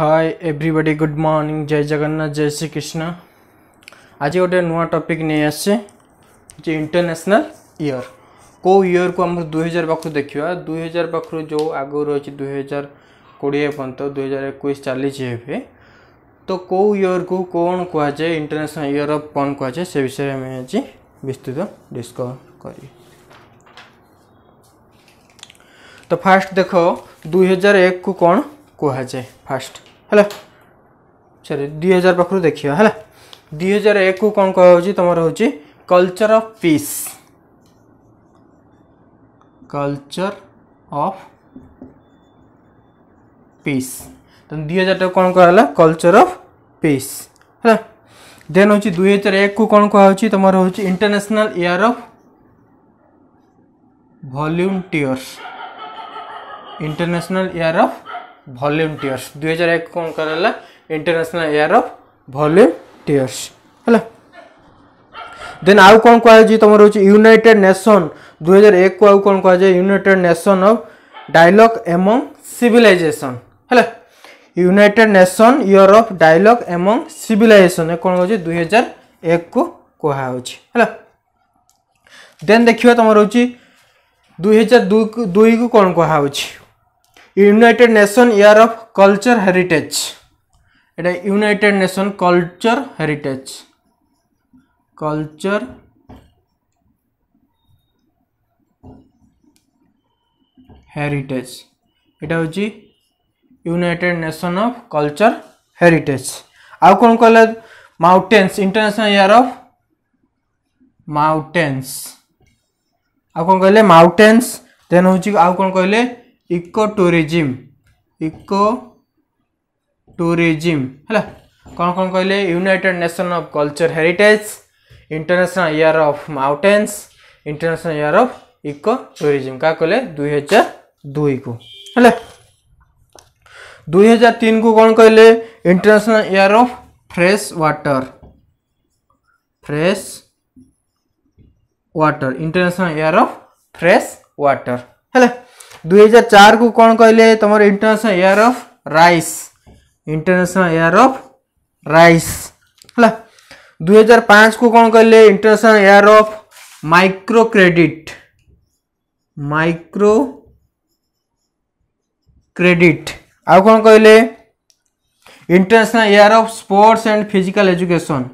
hi everybody good morning जय जगन्नाथ जय श्री कृष्ण आज गोटे नुआ टपिक नहीं आसे जे इंटरनेशनल इयर को ईयर को आम दुई हजार पाख देखा दुई हजार पाख जो आगे रही दुई हजार कोड़े पर्यत दुई हजार एक चली तो कौ ईयर को कौन कहुए इंटरनेशनल इयर अफ कौन कहुए से विषय में आज विस्तृत डिस्क कर तो फास्ट देख दुई हजार एक को कौन କୁହାଯାଏ फास्ट है दुई हजार पाखर देख है दुई हजार एक कौन कहूँ तुम हूँ culture of peace culture of peace तो दुई हजार टाक कौन कहला कलचर अफ पीस है देन हूँ दुई हजार एक को कौन कहूँ तुम हूँ year year of volume international year of volunteers ଦୁଇହଜାର ଏକ କ'ଣ କରାଗଲା international year of volunteers ହେଲା ଦେନ୍ ଆଉ କ'ଣ କୁହାଯାଉଛି ତୁମର ହେଉଛି ୟୁନାଇଟେଡ୍ ନେସନ୍ ଦୁଇହଜାର ଏକକୁ ଆଉ କ'ଣ କୁହାଯାଏ United Nation of dialogue among civilisation ହେଲା United Nation year of dialogue among civilisation କ'ଣ ହେଉଛି ଦୁଇହଜାର ଏକକୁ କୁହାହେଉଛି ହେଲା ଦେନ୍ ଦେଖିବା ତୁମର ହେଉଛି ଦୁଇହଜାର ଦୁଇକୁ ଦୁଇକୁ କ'ଣ କୁହାହେଉଛି United Nation year of culture heritage এটা United Nation culture heritage culture heritage এটা হচ্ছে United Nation of culture heritage আউ কোন কলে mountains international year of mountains আউ কোন কলে মাউন্টেন্স দেন হচ্ছে আউ কোন কলে इको टूरीजिम इको टूरीजिम है कौन कौन कहले United Nation of culture heritage international year of mountains international year of eco tourism क्या कहले दुई हजार दुई को है दुई हजार तीन को कौन कहले international year of fresh water fresh water international year of fresh water है दुई हजार चार को कौन कहले तुम international year of rice international year of rice है दुई हजार पाँच को कौन कहले international year of micro credit micro credit आउ कौन कहले international year of sports and physical education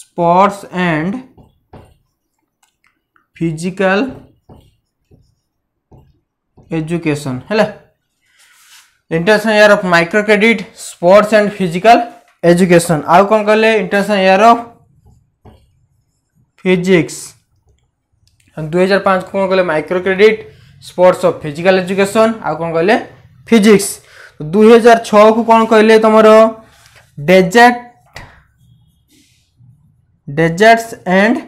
sports and physical education है international year of micro credit sports and physical education आउ कौन कहले इंटरनेशनल ईयर ऑफ फिजिक्स दुई हजार पाँच कौन कहले micro credit sports of physical education आउ कौन कहले फिजिक्स तो दुई हजार छः को कहले तुम डेजर्ट डेजर्ट्स एंड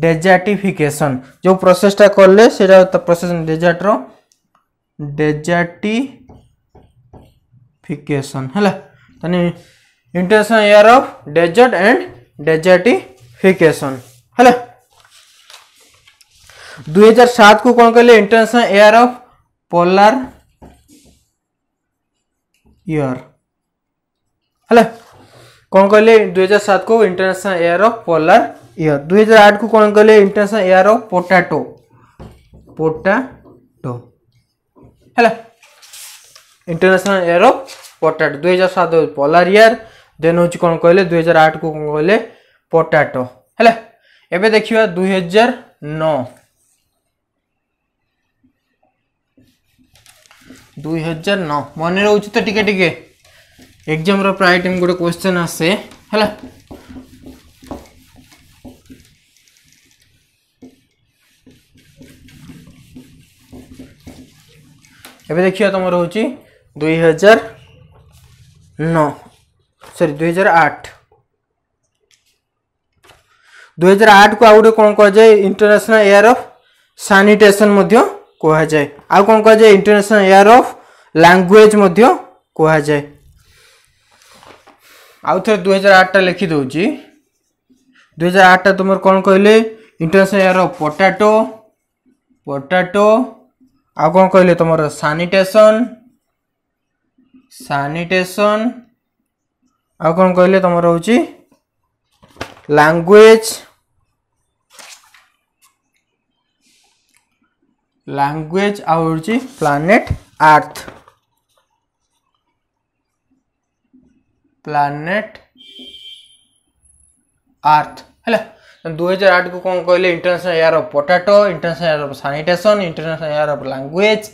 डेजर्टिफिकेसन जो प्रोसेसटा कले से प्रोसेस डेजर्ट्र डेजर्टिफिकेसन है international year of desert and desertification है दुई हजार सात को कौन कहले international year of polar year है कौन कहले दुई हजार सात को international year of polar year दुई हजार आठ को कौन कहले international year of potato potato ହେଲା ଇଣ୍ଟରନ୍ୟାସନାଲ ଏୟାର ଅଫ୍ ପଟାଟୋ ଦୁଇ ହଜାର ସାତ ପଲାର ଇୟର ଦେନ୍ ହେଉଛି କ'ଣ କହିଲେ ଦୁଇ ହଜାର ଆଠକୁ କ'ଣ କହିଲେ ପଟାଟୋ ହେଲା ଏବେ ଦେଖିବା ଦୁଇ ହଜାର ନଅ ଦୁଇ ହଜାର ନଅ ମନେ ରହୁଛି ତ ଟିକେ ଟିକେ ଏକ୍ଜାମ୍ର ପ୍ରାୟ ଟାଇମ୍ ଗୋଟେ କ୍ୱେଶ୍ଚନ୍ ଆସେ ହେଲା एवं देखिए तुम रोच दुई हजार नौ सरी दुई हजार आठ दुई हजार आठ को आ गए कौन कहुए इंटरनेशनल एयर ऑफ सानिटेशन कहुए आ कौन कहुए इंटरनेशनल एयर अफ लांगुएज कहुए आउ थे दुई हजार आठटा लिखिद दुई हजार आठटा तुम कौन कहले international year of potato potato ଆଉ କ'ଣ କହିଲେ ତୁମର ସାନିଟେସନ୍ ସାନିଟେସନ୍ ଆଉ କ'ଣ କହିଲେ ତୁମର ହେଉଛି ଲାଙ୍ଗୁଏଜ୍ ଲାଙ୍ଗୁଏଜ୍ ଆଉ ହେଉଛି ପ୍ଲାନେଟ୍ ଆର୍ଥ ପ୍ଲାନେଟ୍ ଆର୍ଥ ହେଲା 2008 को कौन कहले international year of potato international year of sanitation international year of language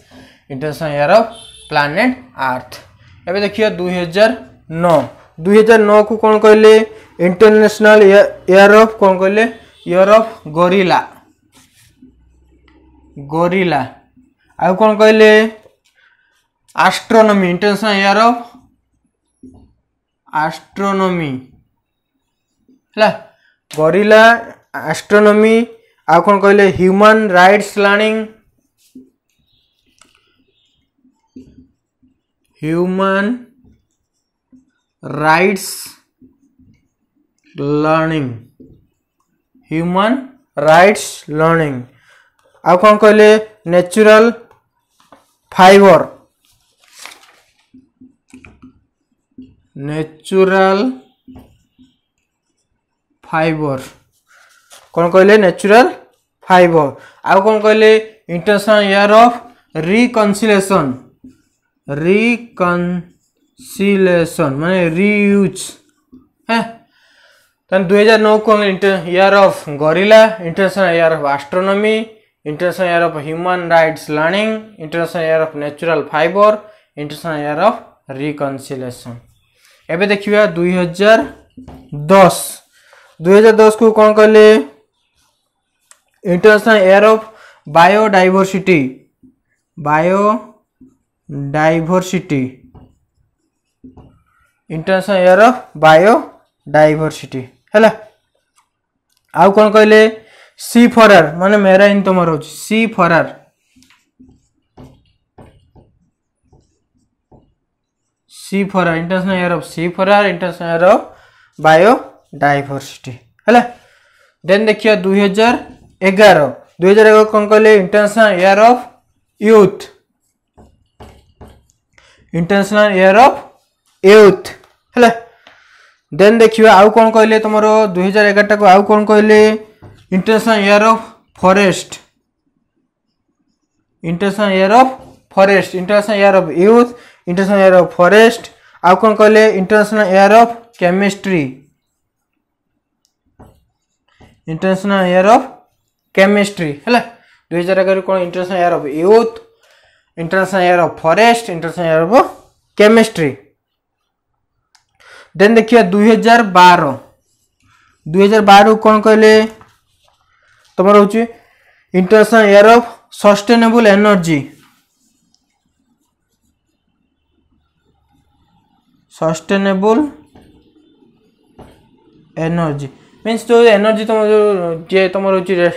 international year of planet earth एवं देखिए दुई हजार नौ दुई हजार नौ को कौन कहले इंटरनेशनल ईयर ऑफ कौन कहले ईयर ऑफ गोरिला गोरिला आउ कौन कहले astronomy international year of astronomy है ଗରିଲା ଆଷ୍ଟ୍ରୋନୋମି ଆଉ କ'ଣ କହିଲେ human rights learning human rights learning human rights learning ଆଉ କ'ଣ କହିଲେ ନ୍ୟାଚୁରାଲ ଫାଇବର ନ୍ୟାଚୁରାଲ ଫାଇବର କ'ଣ କହିଲେ ନ୍ୟାଚୁରାଲ ଫାଇବର ଆଉ କ'ଣ କହିଲେ international year of reconciliation reconciliation ମାନେ ରିୟୁଜ୍ হ্যাঁ তাহলে দুই হাজার নৌ কোন year of gorilla international year of astronomy international year of human rights learning international year of natural fibre international year of reconciliation এবে দেখিবা দুই হাজার দশ 2010 को कौन कहले international year of biodiversity biodiversity international year of biodiversity है आउ कौन कहले सी फरार मान मेराइन तुम रोज सी फरार सी seafarer international year of seafarer international year of biodiversity है देन देखिए दुई हजार एगार दुई हजार एगार कौन कहले international year of youth international year of youth है देन देखिए आउ कौन कहले तुम दुई हजार एगार को आउ कौन कहले international year of forest international year of forest international year of youth international year of forest आउ कौन कहले international year of chemistry international year of chemistry ହେଲା ଦୁଇ ହଜାର ଏଗାରରେ କ'ଣ international year of youth international year of forest international year of chemistry then ଦେଖିବା ଦୁଇ ହଜାର ବାର ଦୁଇ ହଜାର ବାରକୁ କ'ଣ କହିଲେ ତୁମର ହେଉଛି international year of sustainable energy sustainable energy means ଯେଉଁ ଏନର୍ଜି ତୁମ ଯେଉଁ ଯିଏ ତୁମର ହେଉଛି ଇଏ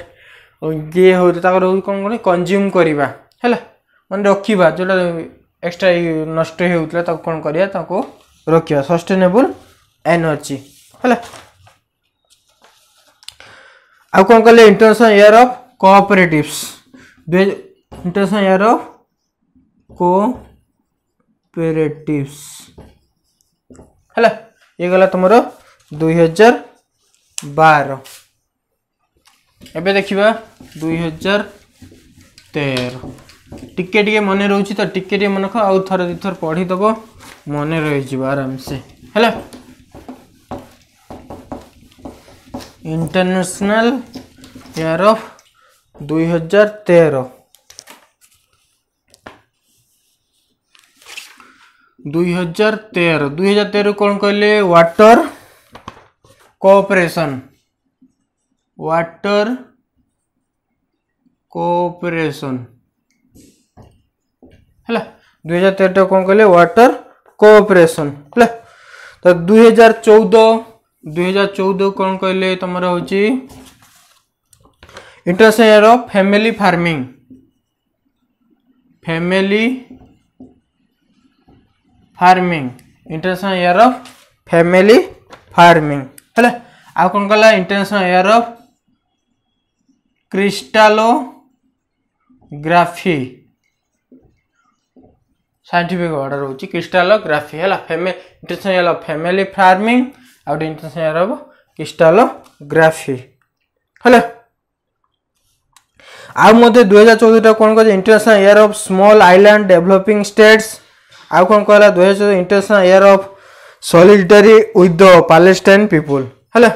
ହେଉଛି ତାଙ୍କର ହେଉଛି କ'ଣ କହନି କନଜ୍ୟୁମ୍ କରିବା ହେଲା ମାନେ ରଖିବା ଯେଉଁଟା ଏକ୍ସଟ୍ରା ନଷ୍ଟ ହେଉଥିଲା ତାକୁ କ'ଣ କରିବା ତାକୁ ରଖିବା ସଷ୍ଟେନେବୁଲ୍ ଏନର୍ଜି ହେଲା ଆଉ କ'ଣ କଲେ ଇଣ୍ଟରନ୍ୟାସନାଲ୍ ଇୟର୍ ଅଫ୍ କୋଅପରେଟିଭ୍ସ ଦୁଇ ଇଣ୍ଟରନ୍ୟାସନାଲ୍ ଇୟର୍ ଅଫ୍ କୋଅପରେଟିଭ୍ସ ହେଲା ଇଏ ଗଲା ତୁମର ଦୁଇ ହଜାର बार एख्या दुई हजार तेर टे मन रोचे तो टिके मन रख आउ थर दु थर मन रही आराम से है इंटरनेशनल इयर अफ दुई हजार तेर दुई हजार तेर दुई हजार तेर कौन कहले वाटर कोऑपरेशन वाटर कोऑपरेशन है दुई हजार तेरह कौन कहे वाटर कोऑपरेशन है तो दुई हजार चौदह दुई हजार चौदह कौन कहे तुम हूँ international family farming family farming international year of family farming ହେଲା ଆଉ କ'ଣ କଲା international year of crystallography scientific word ରହୁଛି କ୍ରିଷ୍ଟାଲୋଗ୍ରାଫି ହେଲା ଫେମେ international year of family farming ଆଉ ଗୋଟେ ଇଣ୍ଟରନ୍ୟାସନାଲ୍ ଏୟାର ଅଫ୍ କ୍ରିଷ୍ଟାଲୋଗ୍ରାଫି ହେଲା ଆଉ ମଧ୍ୟ ଦୁଇହଜାର ଚଉଦଟା କ'ଣ କହିଲା international year of small island developing states ଆଉ କ'ଣ କହିଲା ଦୁଇହଜାର ଚଉଦ international year of solidarity with the palestine people ହେଲା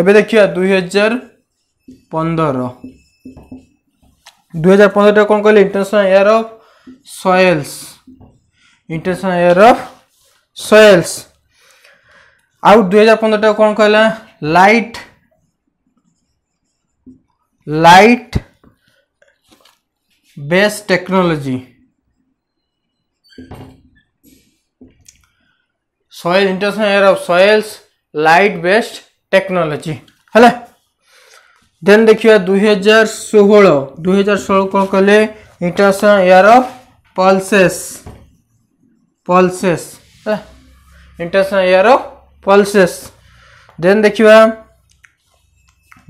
ଏବେ ଦେଖିବା ଦୁଇହଜାର ପନ୍ଦର ଦୁଇହଜାର ପନ୍ଦରଟା କ'ଣ କହିଲେ international year of soils international year of soils ଆଉ ଦୁଇହଜାର ପନ୍ଦରଟା କ'ଣ କହିଲା light light based technology soil international year of soils light based technology ହେଲା ଦେନ୍ ଦେଖିବା ଦୁଇହଜାର ଷୋହଳ ଦୁଇହଜାର ଷୋହଳ କ'ଣ କହିଲେ international year of pulses pulses ହେଲା international year of pulses then ଦେଖିବା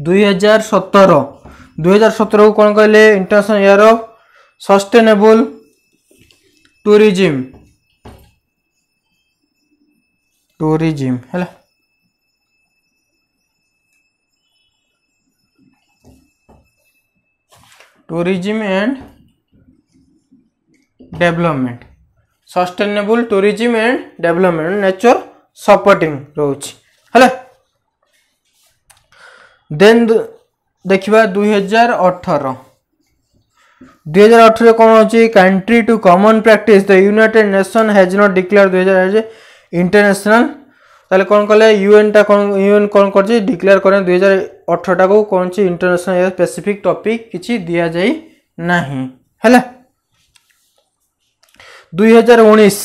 ଦୁଇହଜାର ସତର ଦୁଇହଜାର ସତରକୁ କ'ଣ କହିଲେ international year of sustainable tourism tourism है tourism and development sustainable tourism and development nature supporting रोच है देन देखा दुई हजार अठर दुई हजार अठर कौन हो country to common practice the United Nation has not declare दुई हजार ইন্টারন্যাশনাল তাহলে କ'ଣ କଲେ ୟୁଏନ୍ଟା କ'ଣ ୟୁଏନ୍ କ'ଣ କରିଛି ଡିକ୍ଲେୟାର କରେ ଦୁଇ ହଜାର ଅଠରଟାକୁ କ'ଣ ଅଛି ଇଣ୍ଟରନ୍ୟାସନାଲ ସ୍ପେସିଫିକ୍ ଟପିକ୍ କିଛି ଦିଆଯାଇ ନାହିଁ ହେଲା ଦୁଇ ହଜାର ଉଣେଇଶ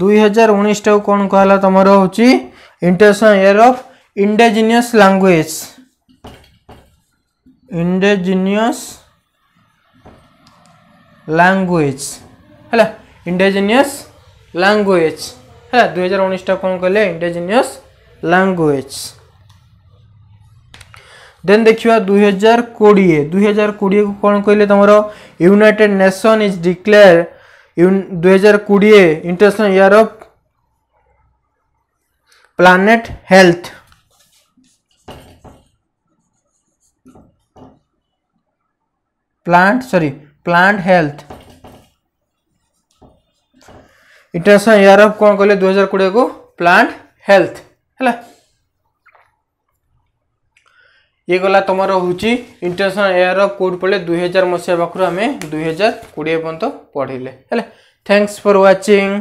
ଦୁଇ ହଜାର ଉଣେଇଶଟାକୁ କ'ଣ କୁହାଗଲା ତୁମର ହେଉଛି international year of indigenous language indigenous language ହେଲା ଇଣ୍ଡେଜିନିୟସ୍ ଲାଙ୍ଗୁଏଜ୍ হ্যাঁ দুই হাজার উনিশটা কোন কলে ইন্ডিজিনিয়স ল্যাঙ্গুয়েজ দেন দেখা দুই হাজার কোড়িয়ে দুই হাজার কোড়িয়ে কোণ কে তোমার ইউনাইটেড নেসন ইজ ডিক্লেয়ার দুই হাজার কোড়িয়ে international year of planet health plant sorry plant health international year of कौन कहे दुई हजार कोड़े को प्लांट हेल्थ है ये गला तुम हूँ इंटरनेशनल इयर अफ कौट पड़े दुई हजार मसीहा पाखु आम दुई हजार कोड़े पर्यटन पढ़ले है थैंक्स फॉर वाचिंग